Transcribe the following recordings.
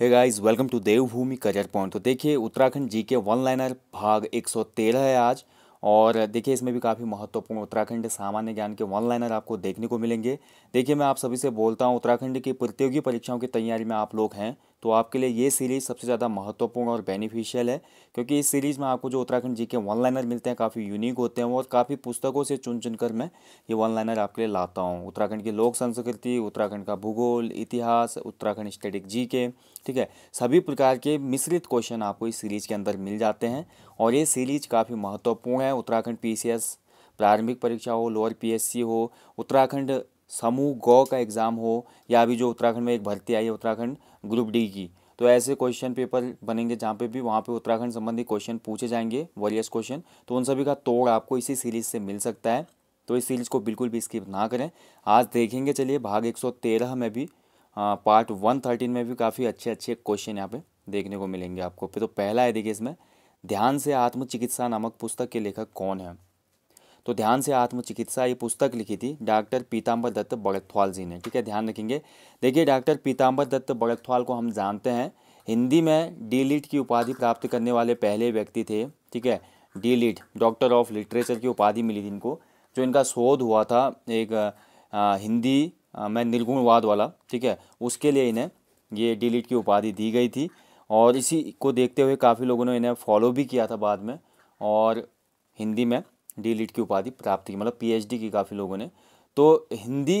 है guys welcome to Devbhoomi career point तो देखिए उत्तराखंड जी के वन लाइनर भाग 113 है आज और देखिए इसमें भी काफ़ी महत्वपूर्ण उत्तराखंड सामान्य ज्ञान के वन लाइनर आपको देखने को मिलेंगे देखिए मैं आप सभी से बोलता हूँ उत्तराखंड की प्रतियोगी परीक्षाओं की तैयारी में आप लोग हैं तो आपके लिए ये सीरीज़ सबसे ज़्यादा महत्वपूर्ण और बेनिफिशियल है क्योंकि इस सीरीज़ में आपको जो उत्तराखंड जी के वन लाइनर मिलते हैं काफ़ी यूनिक होते हैं और काफ़ी पुस्तकों से चुन चुन कर मैं ये वन लाइनर आपके लिए लाता हूँ उत्तराखंड की लोक संस्कृति उत्तराखंड का भूगोल इतिहास उत्तराखंड स्टेटिक जी के ठीक है सभी प्रकार के मिश्रित क्वेश्चन आपको इस सीरीज़ के अंदर मिल जाते हैं और ये सीरीज़ काफ़ी महत्वपूर्ण है उत्तराखंड पी प्रारंभिक परीक्षा हो लोअर पी हो उत्तराखंड समूह गौ का एग्ज़ाम हो या अभी जो उत्तराखंड में एक भर्ती आई है उत्तराखंड ग्रुप डी की तो ऐसे क्वेश्चन पेपर बनेंगे जहाँ पे भी वहाँ पे उत्तराखंड संबंधी क्वेश्चन पूछे जाएंगे वॉरियस क्वेश्चन तो उन सभी का तोड़ आपको इसी सीरीज से मिल सकता है तो इस सीरीज को बिल्कुल भी स्किप ना करें आज देखेंगे चलिए भाग 113 में भी आ, पार्ट 113 में भी काफ़ी अच्छे अच्छे क्वेश्चन यहाँ पे देखने को मिलेंगे आपको तो पहला है देखिए इसमें ध्यान से आत्मचिकित्सा नामक पुस्तक के लेखक कौन है तो ध्यान से आत्मचिकित्सा ये पुस्तक लिखी थी डॉक्टर पीताम्बर दत्त बड़थवाल जी ने ठीक है ध्यान रखेंगे देखिए डॉक्टर पीताम्बर दत्त बड़थवाल को हम जानते हैं हिंदी में डी की उपाधि प्राप्त करने वाले पहले व्यक्ति थे ठीक है डी डॉक्टर ऑफ लिटरेचर की उपाधि मिली थी इनको जो इनका शोध हुआ था एक आ, हिंदी आ, में निर्गुणवाद वाला ठीक है उसके लिए इन्हें ये डी की उपाधि दी गई थी और इसी को देखते हुए काफ़ी लोगों ने इन्हें फॉलो भी किया था बाद में और हिंदी में डी e की उपाधि प्राप्त की मतलब पीएचडी की काफ़ी लोगों ने तो हिंदी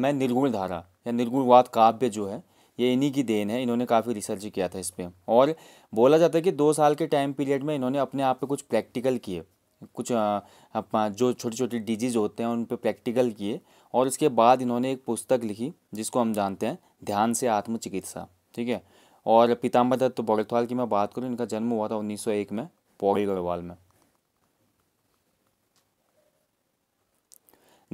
में निर्गुण धारा या निर्गुणवाद काव्य जो है ये इन्हीं की देन है इन्होंने काफ़ी रिसर्च किया था इस पर और बोला जाता है कि दो साल के टाइम पीरियड में इन्होंने अपने आप पे कुछ प्रैक्टिकल किए कुछ अपना जो छोटी छोटी डिजीज़ होते हैं उन पर प्रैक्टिकल किए और उसके बाद इन्होंने एक पुस्तक लिखी जिसको हम जानते हैं ध्यान से आत्मचिकित्सा ठीक है और पीताम्बर दत्त तो बौड़थवाल की मैं बात करूँ इनका जन्म हुआ था उन्नीस में पौड़ी गढ़वाल में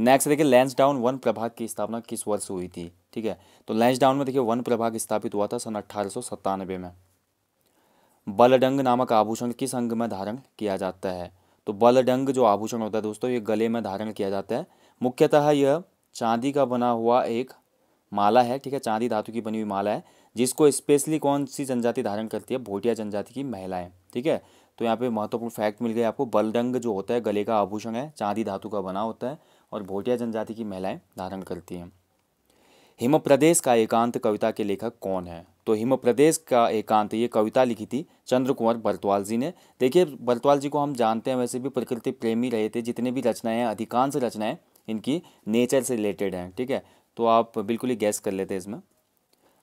नेक्स्ट देखिए लेंस डाउन वन प्रभाग की स्थापना किस वर्ष हुई थी ठीक है तो लेंस डाउन में देखिए वन प्रभाग स्थापित हुआ था सन अट्ठारह में बलडंग नामक आभूषण किस अंग में धारण किया जाता है तो बलडंग जो आभूषण होता है दोस्तों ये गले में धारण किया जाता है मुख्यतः यह चांदी का बना हुआ एक माला है ठीक है चांदी धातु की बनी हुई माला है जिसको स्पेशली कौन सी जनजाति धारण करती है भोटिया जनजाति की महिलाएं ठीक है तो यहाँ पे महत्वपूर्ण फैक्ट मिल गया आपको बलडंग जो होता है गले का आभूषण है चांदी धातु का बना होता है और भोटिया जनजाति की महिलाएं धारण करती हैं हिम प्रदेश का एकांत कविता के लेखक कौन है तो हिम प्रदेश का एकांत ये कविता लिखी थी चंद्र कुंवर बरतवाल जी ने देखिए बरतवाल जी को हम जानते हैं वैसे भी प्रकृति प्रेमी रहे थे जितने भी रचनाएं हैं अधिकांश रचनाएं इनकी नेचर से रिलेटेड हैं ठीक है तो आप बिल्कुल ही गैस कर लेते हैं इसमें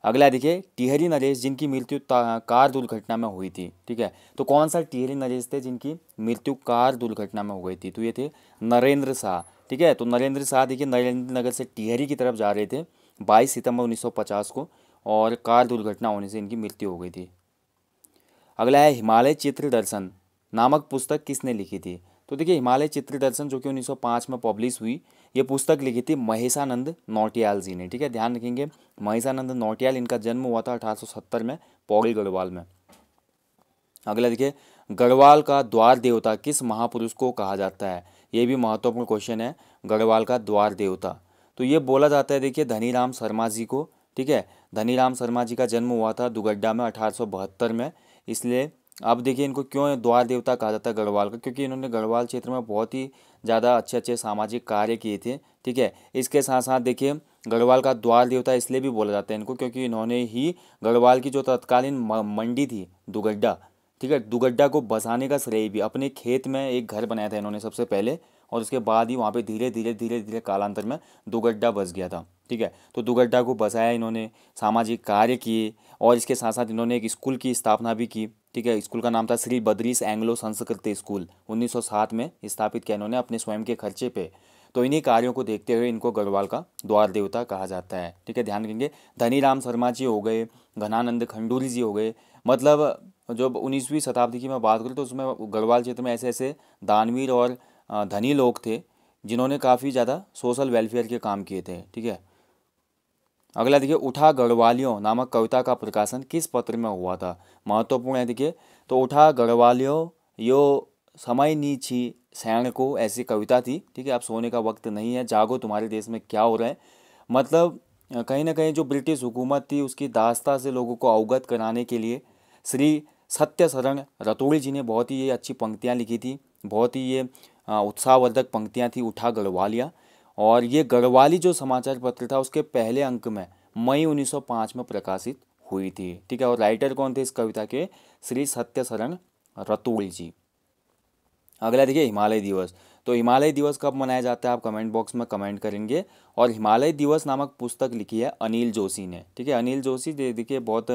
अगला देखिए टिहरी नरेश जिनकी मृत्यु कार दुर्घटना में हुई थी ठीक है तो कौन सा टिहरी नरेश थे जिनकी मृत्यु कार दुर्घटना में हो गई थी तो ये थे नरेंद्र शाह ठीक है तो नरेंद्र शाह देखिए नरेंद्र नगर से टिहरी की तरफ जा रहे थे 22 सितंबर 1950 को और कार दुर्घटना होने से इनकी मृत्यु हो गई थी अगला है हिमालय चित्र दर्शन नामक पुस्तक किसने लिखी थी तो देखिए हिमालय चित्र दर्शन जो कि 1905 में पब्लिश हुई ये पुस्तक लिखी थी महेशानंद नौटियाल जी ने ठीक है ध्यान रखेंगे महेशानंद नौटियाल इनका जन्म हुआ था 1870 में पौड़ी गढ़वाल में अगला देखिए गढ़वाल का द्वार देवता किस महापुरुष को कहा जाता है ये भी महत्वपूर्ण क्वेश्चन है गढ़वाल का द्वार देवता तो ये बोला जाता है देखिए धनीराम शर्मा जी को ठीक है धनीराम शर्मा जी का जन्म हुआ था दुगड्डा में अठारह में इसलिए अब देखिए इनको क्यों द्वार देवता कहा जाता है गढ़वाल का क्योंकि इन्होंने गढ़वाल क्षेत्र में बहुत ही ज़्यादा अच्छे अच्छे सामाजिक कार्य किए थे ठीक है इसके साथ साथ देखिए गढ़वाल का द्वार देवता इसलिए भी बोला जाता है इनको क्योंकि इन्होंने ही गढ़वाल की जो तत्कालीन मंडी थी दुगड्डा ठीक है दुगड्डा को बसाने का श्रेय भी अपने खेत में एक घर बनाया था इन्होंने सबसे पहले और उसके बाद ही वहाँ पे धीरे धीरे धीरे धीरे कालांतर में दुगड्डा बस गया था ठीक है तो दुगड्डा को बसाया इन्होंने सामाजिक कार्य किए और इसके साथ साथ इन्होंने एक स्कूल की स्थापना भी की ठीक है स्कूल का नाम था श्री बद्रीस एंग्लो संस्कृत स्कूल 1907 में स्थापित किया इन्होंने अपने स्वयं के खर्चे पे तो इन्हीं कार्यों को देखते हुए इनको गढ़वाल का द्वार देवता कहा जाता है ठीक है ध्यान रखेंगे धनी राम शर्मा जी हो गए घनानंद खंडूरी जी हो गए मतलब जो उन्नीसवीं शताब्दी की मैं बात करूँ तो उसमें गढ़वाल क्षेत्र में ऐसे ऐसे दानवीर और धनी लोग थे जिन्होंने काफ़ी ज़्यादा सोशल वेलफेयर के काम किए थे ठीक है अगला देखिए उठा गढ़वालियों नामक कविता का प्रकाशन किस पत्र में हुआ था महत्वपूर्ण है देखिए तो उठा गढ़वालियों यो समय नीची सैण को ऐसी कविता थी ठीक है अब सोने का वक्त नहीं है जागो तुम्हारे देश में क्या हो रहा है मतलब कहीं ना कहीं जो ब्रिटिश हुकूमत थी उसकी दास्ता से लोगों को अवगत कराने के लिए श्री सत्य सरंग रतोड़ी जी ने बहुत ही ये अच्छी पंक्तियाँ लिखी थी बहुत ही ये उत्साहवर्धक पंक्तियाँ थी उठा गढ़वालिया और ये गढ़वाली जो समाचार पत्र था उसके पहले अंक में मई 1905 में प्रकाशित हुई थी ठीक है और राइटर कौन थे इस कविता के श्री सत्य सरंग रतोड़ी जी अगला देखिए हिमालय दिवस तो हिमालय दिवस कब मनाया जाता है आप कमेंट बॉक्स में कमेंट करेंगे और हिमालय दिवस नामक पुस्तक लिखी है अनिल जोशी ने ठीक है अनिल जोशी देखिए बहुत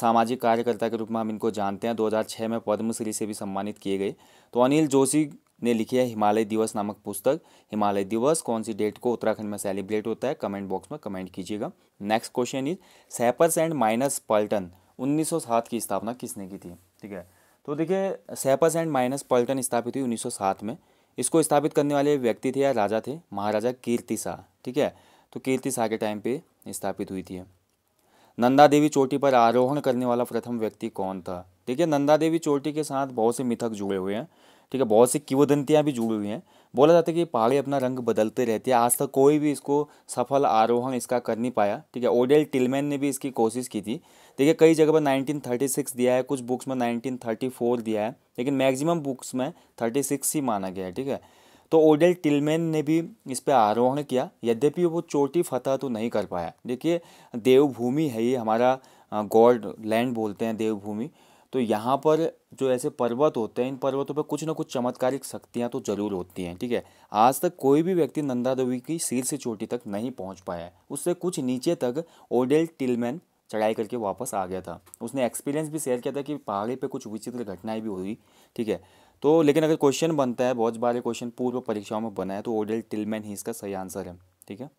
सामाजिक कार्यकर्ता के रूप में हम इनको जानते हैं 2006 में पद्मश्री से भी सम्मानित किए गए तो अनिल जोशी ने लिखी है हिमालय दिवस नामक पुस्तक हिमालय दिवस कौन सी डेट को उत्तराखंड में सेलिब्रेट होता है कमेंट बॉक्स में कमेंट कीजिएगा next question is sappers and miners पल्टन उन्नीस की स्थापना किसने की थी ठीक है तो देखिए सैपर्स एंड माइनस पल्टन स्थापित हुई 1907 में इसको स्थापित करने वाले व्यक्ति थे या राजा थे महाराजा कीर्ति शाह ठीक है तो कीर्ति शाह के टाइम पे स्थापित हुई थी नंदा देवी चोटी पर आरोहण करने वाला प्रथम व्यक्ति कौन था है नंदा देवी चोटी के साथ बहुत से मिथक जुड़े हुए हैं ठीक है बहुत सी किवदंतियाँ भी जुड़ी हुई हैं बोला जाता है कि पहाड़ी अपना रंग बदलते रहती है आज तक कोई भी इसको सफल आरोहण इसका कर नहीं पाया ठीक है ओडेल टिलमैन ने भी इसकी कोशिश की थी देखिए कई जगह पर 1936 दिया है कुछ बुक्स में 1934 दिया है लेकिन मैक्सिमम बुक्स में 36 ही माना गया है ठीक है तो ओडेल टिलमैन ने भी इस पर आरोहण किया यद्यपि वो चोटी फतह तो नहीं कर पाया देखिए देवभूमि है ये हमारा गॉड लैंड बोलते हैं देवभूमि तो यहाँ पर जो ऐसे पर्वत होते हैं इन पर्वतों पर कुछ ना कुछ चमत्कारिक शक्तियाँ तो ज़रूर होती हैं ठीक है आज तक कोई भी व्यक्ति नंदा देवी की से चोटी तक नहीं पहुँच पाया है उससे कुछ नीचे तक ओडेल टिलमैन चढ़ाई करके वापस आ गया था उसने एक्सपीरियंस भी शेयर किया था कि पहाड़ी पर कुछ विचित्र घटनाएं भी हुई ठीक है तो लेकिन अगर क्वेश्चन बनता है बहुत बारे क्वेश्चन पूर्व परीक्षाओं में बना है तो ओडेल टिलमैन ही इसका सही आंसर है ठीक है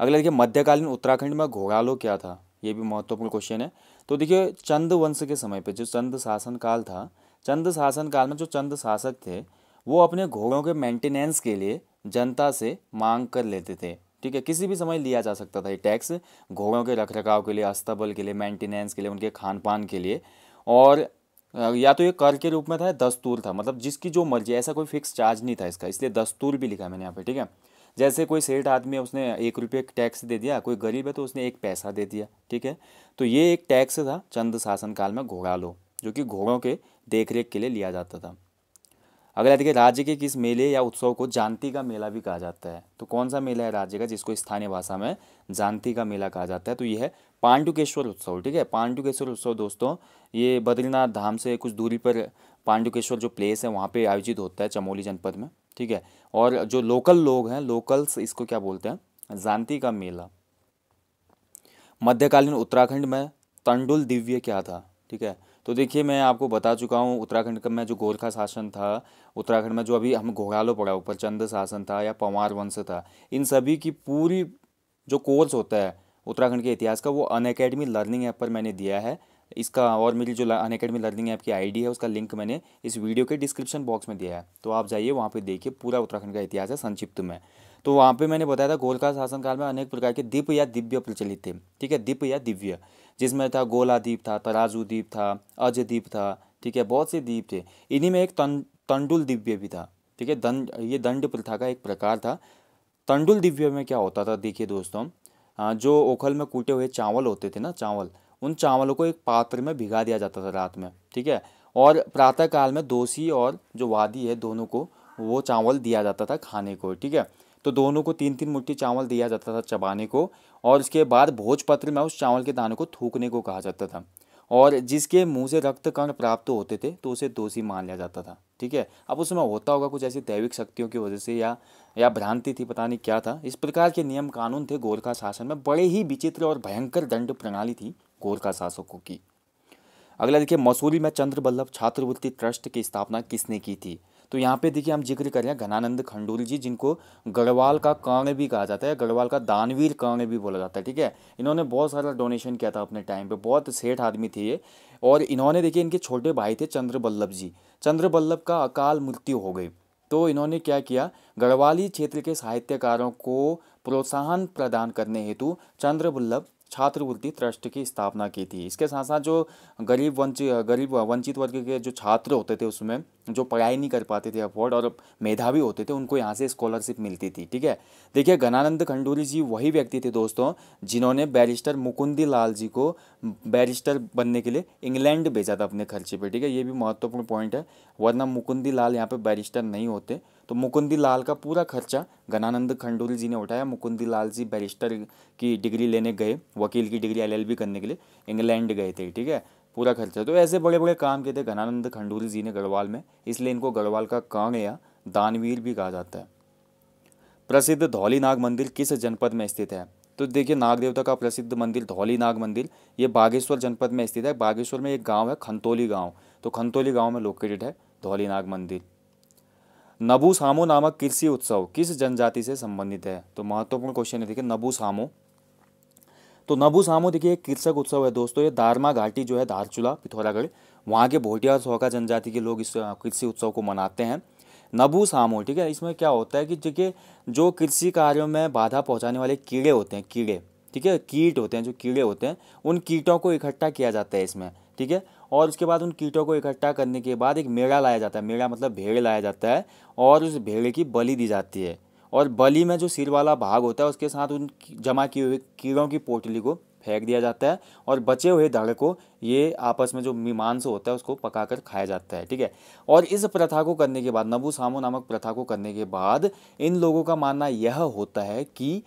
अगला देखिए मध्यकालीन उत्तराखंड में घोड़ालो क्या था ये भी महत्वपूर्ण क्वेश्चन है तो देखिए चंद वंश के समय पे जो चंद शासन काल था चंद शासन काल में जो चंद शासक थे वो अपने घोड़ों के मेंटेनेंस के लिए जनता से मांग कर लेते थे ठीक है किसी भी समय लिया जा सकता था ये टैक्स घोड़ों के रख रखाव के लिए अस्तबल के लिए मेंटेनेंस के लिए उनके खान पान के लिए और या तो ये कर के रूप में था दस्तूर था मतलब जिसकी जो मर्जी ऐसा कोई फिक्स चार्ज नहीं था इसका इसलिए दस्तूर भी लिखा है मैंने यहाँ पे ठीक है जैसे कोई सेठ आदमी है उसने एक रुपये टैक्स दे दिया कोई गरीब है तो उसने एक पैसा दे दिया ठीक है तो ये एक टैक्स था चंद शासनकाल में घोड़ालो जो कि घोड़ों के देखरेख के लिए लिया जाता था अगला देखिए राज्य के किस मेले या उत्सव को जानती का मेला भी कहा जाता है तो कौन सा मेला है राज्य का जिसको स्थानीय भाषा में जानती का मेला कहा जाता है तो यह है पांडुकेश्वर उत्सव ठीक है पांडुकेश्वर उत्सव दोस्तों ये बद्रीनाथ धाम से कुछ दूरी पर पांडुकेश्वर जो प्लेस है वहाँ पे आयोजित होता है चमोली जनपद में ठीक है और जो लोकल लोग हैं लोकल्स इसको क्या बोलते हैं जानती का मेला मध्यकालीन उत्तराखंड में तंडुल दिव्य क्या था ठीक है तो देखिए मैं आपको बता चुका हूँ उत्तराखंड का में जो गोरखा शासन था उत्तराखंड में जो अभी हम घोड़ालो पड़ा ऊपर चंद शासन था या पंवार वंश था इन सभी की पूरी जो कोर्स होता है उत्तराखंड के इतिहास का वो अन लर्निंग ऐप पर मैंने दिया है इसका और मेरी जो अन अकेडमी लर्निंग ऐप की आईडी है उसका लिंक मैंने इस वीडियो के डिस्क्रिप्शन बॉक्स में दिया है तो आप जाइए वहाँ पे देखिए पूरा उत्तराखंड का इतिहास है संक्षिप्त में तो वहाँ पे मैंने बताया था गोलका शासनकाल में अनेक प्रकार के दीप या दिव्य प्रचलित थे ठीक है दीप या दिव्य जिसमें था गोला दीप था तराजू द्वीप था अज था ठीक है बहुत से दीप थे इन्हीं में एक तंडुल दिव्य भी था ठीक है दंड ये दंड प्रथा का एक प्रकार था तंडुल दिव्य में क्या होता था देखिए दोस्तों जो ओखल में कूटे हुए चावल होते थे ना चावल उन चावलों को एक पात्र में भिगा दिया जाता था रात में ठीक है और प्रातः काल में दोषी और जो वादी है दोनों को वो चावल दिया जाता था खाने को ठीक है तो दोनों को तीन तीन मुट्ठी चावल दिया जाता था चबाने को और उसके बाद भोजपत्र में उस चावल के दाने को थूकने को कहा जाता था और जिसके मुंह से रक्त कर्ण प्राप्त होते थे तो उसे दोषी मान लिया जाता था ठीक है अब उसमें होता होगा कुछ ऐसी दैविक शक्तियों की वजह से या या भ्रांति थी पता नहीं क्या था इस प्रकार के नियम कानून थे गोरखा शासन में बड़े ही विचित्र और भयंकर दंड प्रणाली थी गोरखा शासकों की अगला देखिए मसूरी में चंद्र बल्लभ छात्रवृत्ति ट्रस्ट की स्थापना किसने की थी तो यहाँ पे देखिए हम जिक्र करें घनानंद खंडूरी जी जिनको गढ़वाल का कांग भी कहा जाता है गढ़वाल का दानवीर कांग भी बोला जाता है ठीक है इन्होंने बहुत सारा डोनेशन किया था अपने टाइम पे बहुत सेठ आदमी थे ये और इन्होंने देखिए इनके छोटे भाई थे चंद्र बल्लभ जी चंद्र बल्लभ का अकाल मृत्यु हो गई तो इन्होंने क्या किया गढ़वाली क्षेत्र के साहित्यकारों को प्रोत्साहन प्रदान करने हेतु चंद्र बल्लभ छात्रवृत्ति ट्रस्ट की स्थापना की थी इसके साथ साथ जो गरीब वंचित गरीब वंचित वर्ग के जो छात्र होते थे उसमें जो पढ़ाई नहीं कर पाते थे अफोर्ड और मेधावी होते थे उनको यहाँ से स्कॉलरशिप मिलती थी ठीक है देखिए घनानंद खंडूरी जी वही व्यक्ति थे दोस्तों जिन्होंने बैरिस्टर मुकुंदी लाल जी को बैरिस्टर बनने के लिए इंग्लैंड भेजा था अपने खर्चे पर ठीक है ये भी महत्वपूर्ण पॉइंट है वरना मुकुंदी लाल यहाँ पर बैरिस्टर नहीं होते तो मुकुंदी लाल का पूरा खर्चा घनानंद खंडूरी जी ने उठाया मुकुंदी लाल जी बैरिस्टर की डिग्री लेने गए वकील की डिग्री एलएलबी करने के लिए इंग्लैंड गए थे ठीक है पूरा खर्चा तो ऐसे बड़े बड़े काम किए थे घनानंद खंडूरी जी ने गढ़वाल में इसलिए इनको गढ़वाल का कांग या दानवीर भी कहा जाता है प्रसिद्ध धौली नाग मंदिर किस जनपद में स्थित है तो देखिए नाग देवता का प्रसिद्ध मंदिर धौली नाग मंदिर ये बागेश्वर जनपद में स्थित है बागेश्वर में एक गांव है खंतोली गांव तो खंतोली गांव में लोकेटेड है धौली नाग मंदिर नबू सामो नामक कृषि उत्सव किस जनजाति से संबंधित है तो महत्वपूर्ण क्वेश्चन है देखिए नबू सामो तो नबू सामो देखिए एक कृषक उत्सव है दोस्तों ये दारमा घाटी जो है धारचूला पिथौरागढ़ वहाँ के भोटिया और सोका जनजाति के लोग इस कृषि उत्सव को मनाते हैं नबू सामो ठीक है इसमें क्या होता है कि देखिए जो कृषि कार्यों में बाधा पहुँचाने वाले कीड़े होते हैं कीड़े ठीक है कीट होते हैं जो कीड़े होते हैं उन कीटों को इकट्ठा किया जाता है इसमें ठीक है और उसके बाद उन कीटों को इकट्ठा करने के बाद एक मेड़ा लाया जाता है मेड़ा मतलब भेड़ लाया जाता है और उस भेड़े की बलि दी जाती है और बलि में जो सिर वाला भाग होता है उसके साथ उन जमा किए हुए कीड़ों की पोटली को फेंक दिया जाता है और बचे हुए धड़ को ये आपस में जो मीमांस होता है उसको पकाकर खाया जाता है ठीक है और इस प्रथा को करने के बाद नबू सामो नामक प्रथा को करने के बाद इन लोगों का मानना यह होता है कि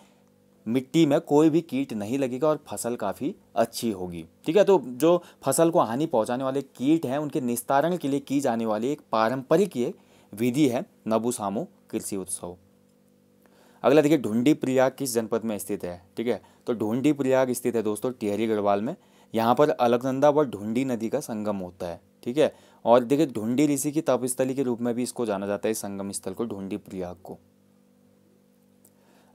मिट्टी में कोई भी कीट नहीं लगेगा और फसल काफ़ी अच्छी होगी ठीक है तो जो फसल को हानि पहुंचाने वाले कीट हैं उनके निस्तारण के लिए की जाने वाली एक पारंपरिक ये विधि है नबुसामो कृषि उत्सव अगला देखिए ढूंढी प्रयाग किस जनपद में स्थित है ठीक है तो ढूंढी प्रयाग स्थित है दोस्तों टिहरी गढ़वाल में यहाँ पर अलकनंदा व ढूंढी नदी का संगम होता है ठीक है और देखिए ढूंढी ऋषि की तपस्थली के रूप में भी इसको जाना जाता है इस संगम स्थल को ढूंढी प्रयाग को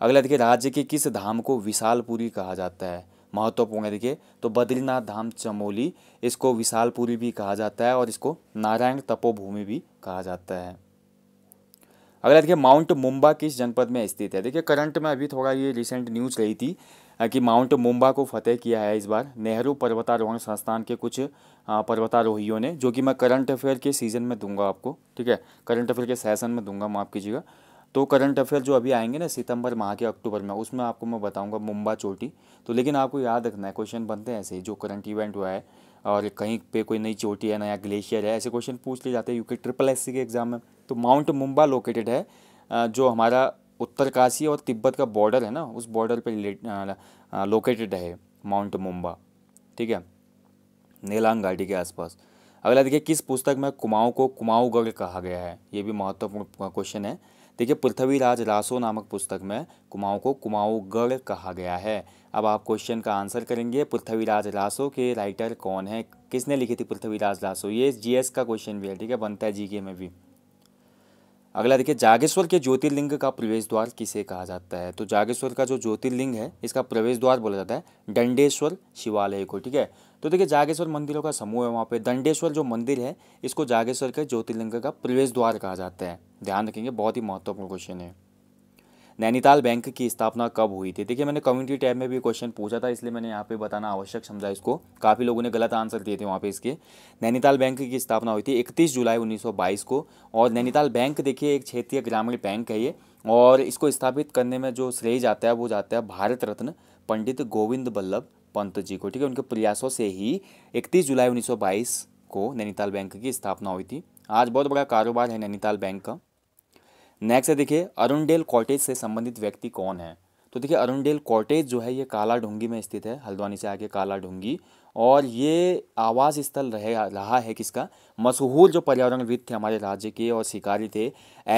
अगला देखिए राज्य के किस धाम को विशालपुरी कहा जाता है महत्वपूर्ण है देखिए तो बद्रीनाथ धाम चमोली इसको विशालपुरी भी कहा जाता है और इसको नारायण तपोभूमि भी कहा जाता है अगला देखिए माउंट मुंबा किस जनपद में स्थित है देखिए करंट में अभी थोड़ा ये रिसेंट न्यूज रही थी कि माउंट मुंबा को फतेह किया है इस बार नेहरू पर्वतारोहण संस्थान के कुछ पर्वतारोहियों ने जो कि मैं करंट अफेयर के सीजन में दूंगा आपको ठीक है करंट अफेयर के सेशन में दूंगा माफ़ कीजिएगा तो करंट अफेयर जो अभी आएंगे ना सितंबर माह के अक्टूबर में उसमें आपको मैं बताऊंगा मुंबा चोटी तो लेकिन आपको याद रखना है क्वेश्चन बनते हैं ऐसे ही जो करंट इवेंट हुआ है और कहीं पे कोई नई चोटी है नया ग्लेशियर है ऐसे क्वेश्चन पूछ लिए जाते हैं यूके ट्रिपल एस के एग्जाम में तो माउंट मुंबा लोकेटेड है जो हमारा उत्तरकाशी और तिब्बत का बॉर्डर है ना उस बॉर्डर पर लोकेटेड है माउंट मुंबा ठीक है नीलांग घाटी के आसपास अगला देखिए किस पुस्तक में कुमाऊं को कुमाऊगढ़ कहा गया है ये भी महत्वपूर्ण क्वेश्चन है देखिए पृथ्वीराज रासो नामक पुस्तक में कुमाओं को कुमाऊगढ़ कहा गया है अब आप क्वेश्चन का आंसर करेंगे पृथ्वीराज रासो के राइटर कौन है किसने लिखी थी पृथ्वीराज रासो ये जीएस का क्वेश्चन भी है ठीक है बनता है जीके में भी अगला देखिए जागेश्वर के ज्योतिर्लिंग का प्रवेश द्वार किसे कहा जाता है तो जागेश्वर का जो ज्योतिर्लिंग है इसका प्रवेश द्वार बोला जाता है दंडेश्वर शिवालय को ठीक है तो देखिए जागेश्वर मंदिरों का समूह है वहाँ पे दंडेश्वर जो मंदिर है इसको जागेश्वर के ज्योतिर्लिंग का प्रवेश द्वार कहा जाता है ध्यान रखेंगे बहुत ही महत्वपूर्ण क्वेश्चन है नैनीताल बैंक की स्थापना कब हुई थी देखिए मैंने कम्युनिटी टैब में भी क्वेश्चन पूछा था इसलिए मैंने यहाँ पे बताना आवश्यक समझा इसको काफ़ी लोगों ने गलत आंसर दिए थे वहाँ पे इसके नैनीताल बैंक की स्थापना हुई थी 31 जुलाई 1922 को और नैनीताल बैंक देखिए एक क्षेत्रीय ग्रामीण बैंक है ये और इसको स्थापित करने में जो श्रेय जाता है वो जाता है भारत रत्न पंडित गोविंद बल्लभ पंत जी को ठीक है उनके प्रयासों से ही इकतीस जुलाई उन्नीस को नैनीताल बैंक की स्थापना हुई थी आज बहुत बड़ा कारोबार है नैनीताल बैंक का नेक्स्ट है देखिए अरुणडेल कॉटेज से संबंधित व्यक्ति कौन है तो देखिए अरुणडेल कॉटेज जो है ये काला ढूंगी में स्थित है हल्द्वानी से आगे काला ढूंगी और ये आवास स्थल रहे रहा है किसका मशहूर जो पर्यावरणविद थे हमारे राज्य के और शिकारी थे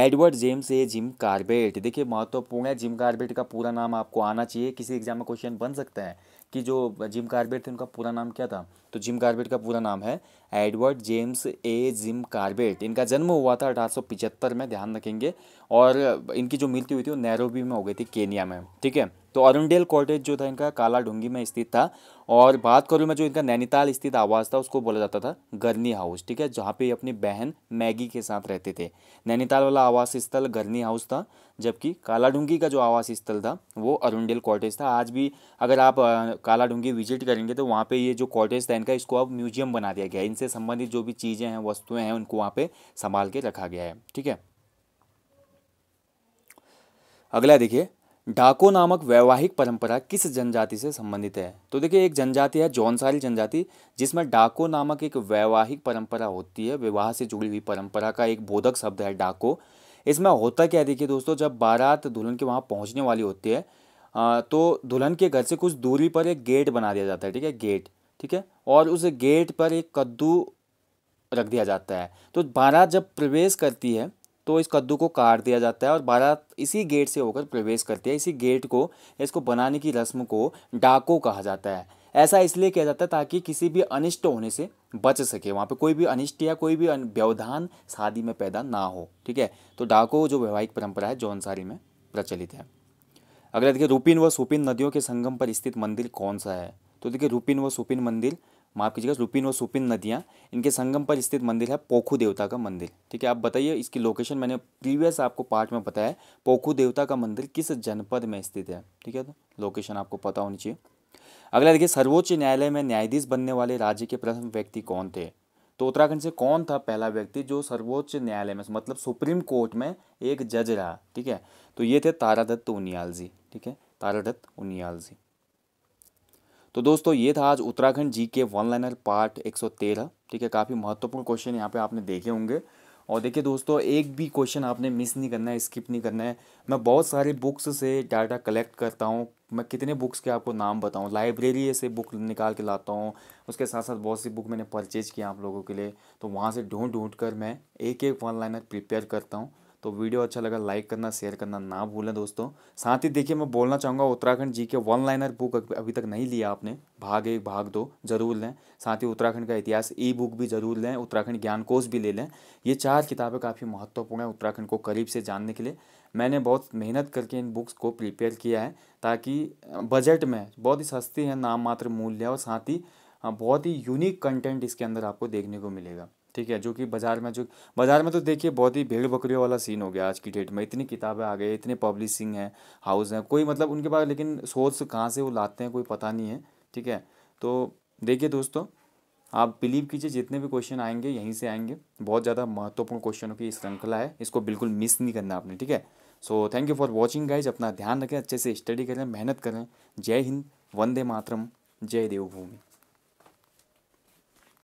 Edward James a Jim Corbett देखिए महत्वपूर्ण है जिम कार्बेट का पूरा नाम आपको आना चाहिए किसी एग्जाम में क्वेश्चन बन सकता है कि जो जिम कार्बेट थे उनका पूरा नाम क्या था तो जिम कार्बेट का पूरा नाम है Edward James a Jim Corbett इनका जन्म हुआ था अठारह में ध्यान रखेंगे और इनकी जो मृत्यु हुई थी वो नैरोबी में हो गई थी केनिया में ठीक है तो अरुणडेल कॉटेज जो था इनका काला ढूंगी में स्थित था और बात करूँ मैं जो इनका नैनीताल स्थित आवास था उसको बोला जाता था गर्नी हाउस ठीक है जहाँ पे अपनी बहन मैगी के साथ रहते थे नैनीताल वाला आवास स्थल गर्नी हाउस था जबकि कालाढूंगी का जो आवास स्थल था वो अरुंडेल कॉटेज था आज भी अगर आप कालाढूंगी विजिट करेंगे तो वहाँ पे ये जो कॉटेज था इनका इसको अब म्यूजियम बना दिया गया है इनसे संबंधित जो भी चीज़ें हैं वस्तुएँ हैं उनको वहाँ पर संभाल के रखा गया है ठीक है अगला देखिए डाको नामक वैवाहिक परंपरा किस जनजाति से संबंधित है तो देखिए एक जनजाति है जौनसारी जनजाति जिसमें डाको नामक एक वैवाहिक परंपरा होती है विवाह से जुड़ी हुई परंपरा का एक बोधक शब्द है डाको इसमें होता क्या देखिए दोस्तों जब बारात दुल्हन के वहाँ पहुँचने वाली होती है तो दुल्हन के घर से कुछ दूरी पर एक गेट बना दिया जाता है ठीक है गेट ठीक है और उस गेट पर एक कद्दू रख दिया जाता है तो बारात जब प्रवेश करती है तो इस कद्दू को काट दिया जाता है और बारात इसी गेट से होकर प्रवेश करती है इसी गेट को इसको बनाने की रस्म को डाको कहा जाता है ऐसा इसलिए किया जाता है ताकि किसी भी अनिष्ट होने से बच सके वहाँ पे कोई भी अनिष्ट या कोई भी व्यवधान शादी में पैदा ना हो ठीक है तो डाको जो वैवाहिक परंपरा है जौनसारी में प्रचलित है अगर देखिए रूपिन व सुपिन नदियों के संगम पर स्थित मंदिर कौन सा है तो देखिए रूपिन व सुपिन मंदिर माफ कीजिएगा लुपिन व सुपिन नदियाँ इनके संगम पर स्थित मंदिर है पोखू देवता का मंदिर ठीक है आप बताइए इसकी लोकेशन मैंने प्रीवियस आपको पार्ट में बताया पोखू देवता का मंदिर किस जनपद में स्थित है ठीक है लोकेशन तो आपको पता होनी चाहिए अगला देखिए सर्वोच्च न्यायालय में न्यायाधीश बनने वाले राज्य के प्रथम व्यक्ति कौन थे तो उत्तराखंड से कौन था पहला व्यक्ति जो सर्वोच्च न्यायालय में मतलब सुप्रीम कोर्ट में एक जज रहा ठीक है तो ये थे तारादत्त उनियाल जी ठीक है तारादत्त उनियाल जी तो दोस्तों ये था आज उत्तराखंड जी के वन लाइनर पार्ट 113 ठीक है काफ़ी महत्वपूर्ण क्वेश्चन यहाँ पे आपने देखे होंगे और देखिए दोस्तों एक भी क्वेश्चन आपने मिस नहीं करना है स्किप नहीं करना है मैं बहुत सारे बुक्स से डाटा कलेक्ट करता हूँ मैं कितने बुक्स के आपको नाम बताऊँ लाइब्रेरी से बुक निकाल के लाता हूँ उसके साथ साथ बहुत सी बुक मैंने परचेज किया आप लोगों के लिए तो वहाँ से ढूंढ ढूंढ कर मैं एक एक वन लाइनर प्रिपेयर करता हूँ तो वीडियो अच्छा लगा लाइक करना शेयर करना ना भूलें दोस्तों साथ ही देखिए मैं बोलना चाहूँगा उत्तराखंड जी के वन लाइनर बुक अभी तक नहीं लिया आपने भाग एक भाग दो जरूर लें साथ ही उत्तराखंड का इतिहास ई बुक भी जरूर लें उत्तराखंड ज्ञान कोश भी ले लें ये चार किताबें काफ़ी महत्वपूर्ण हैं उत्तराखंड को करीब से जानने के लिए मैंने बहुत मेहनत करके इन बुक्स को प्रिपेयर किया है ताकि बजट में बहुत ही सस्ती है नाम मात्र मूल्य और साथ ही बहुत ही यूनिक कंटेंट इसके अंदर आपको देखने को मिलेगा ठीक है जो कि बाज़ार में जो बाज़ार में तो देखिए बहुत ही भेड़ बकरियों वाला सीन हो गया आज की डेट में इतनी किताबें आ गई इतने पब्लिशिंग हैं हाउस हैं कोई मतलब उनके पास लेकिन सोर्स कहाँ से वो लाते हैं कोई पता नहीं है ठीक है तो देखिए दोस्तों आप बिलीव कीजिए जितने भी क्वेश्चन आएंगे यहीं से आएंगे बहुत ज़्यादा महत्वपूर्ण क्वेश्चनों की श्रृंखला है इसको बिल्कुल मिस नहीं करना आपने ठीक है so thank you for watching guys अपना ध्यान रखें अच्छे से स्टडी करें मेहनत करें जय हिंद वंदे मातरम जय देवभूमि